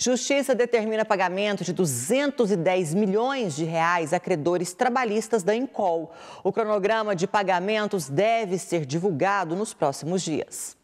Justiça determina pagamento de 210 milhões de reais a credores trabalhistas da Incol. O cronograma de pagamentos deve ser divulgado nos próximos dias.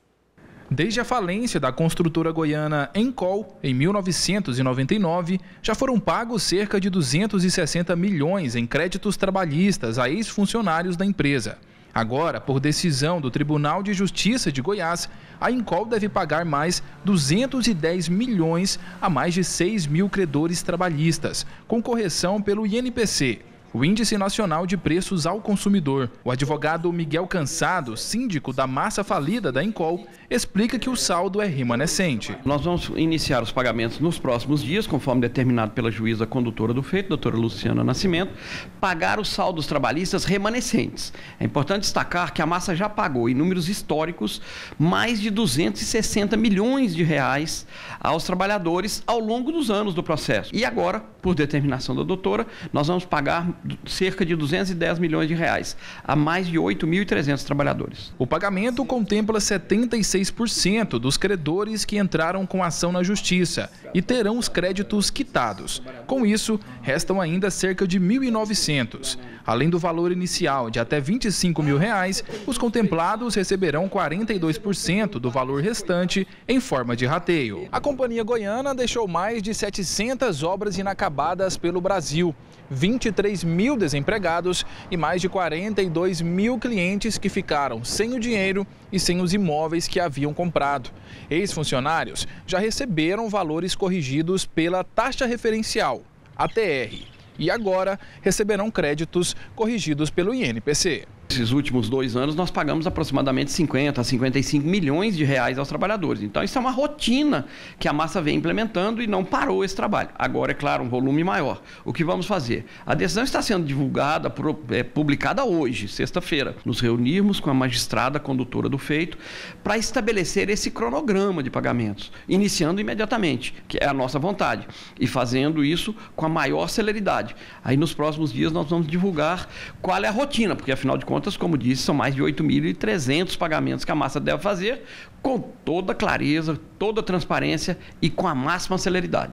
Desde a falência da construtora goiana Encol, em 1999, já foram pagos cerca de 260 milhões em créditos trabalhistas a ex-funcionários da empresa. Agora, por decisão do Tribunal de Justiça de Goiás, a Incol deve pagar mais 210 milhões a mais de 6 mil credores trabalhistas, com correção pelo INPC o Índice Nacional de Preços ao Consumidor. O advogado Miguel Cansado, síndico da massa falida da Encol, explica que o saldo é remanescente. Nós vamos iniciar os pagamentos nos próximos dias, conforme determinado pela juíza condutora do feito, doutora Luciana Nascimento, pagar os saldos trabalhistas remanescentes. É importante destacar que a massa já pagou, em números históricos, mais de 260 milhões de reais aos trabalhadores ao longo dos anos do processo. E agora, por determinação da doutora, nós vamos pagar cerca de 210 milhões de reais a mais de 8.300 trabalhadores. O pagamento contempla 76% dos credores que entraram com ação na justiça e terão os créditos quitados. Com isso, restam ainda cerca de 1.900. Além do valor inicial de até 25 mil reais, os contemplados receberão 42% do valor restante em forma de rateio. A companhia goiana deixou mais de 700 obras inacabadas pelo Brasil, 23 mil desempregados e mais de 42 mil clientes que ficaram sem o dinheiro e sem os imóveis que haviam comprado. Ex-funcionários já receberam valores corrigidos pela taxa referencial, ATR e agora receberão créditos corrigidos pelo INPC esses últimos dois anos, nós pagamos aproximadamente 50 a 55 milhões de reais aos trabalhadores. Então, isso é uma rotina que a massa vem implementando e não parou esse trabalho. Agora, é claro, um volume maior. O que vamos fazer? A decisão está sendo divulgada, é, publicada hoje, sexta-feira. Nos reunirmos com a magistrada condutora do feito para estabelecer esse cronograma de pagamentos, iniciando imediatamente, que é a nossa vontade, e fazendo isso com a maior celeridade. Aí, nos próximos dias, nós vamos divulgar qual é a rotina, porque afinal de contas, contas, como disse, são mais de 8.300 pagamentos que a massa deve fazer, com toda clareza, toda transparência e com a máxima celeridade.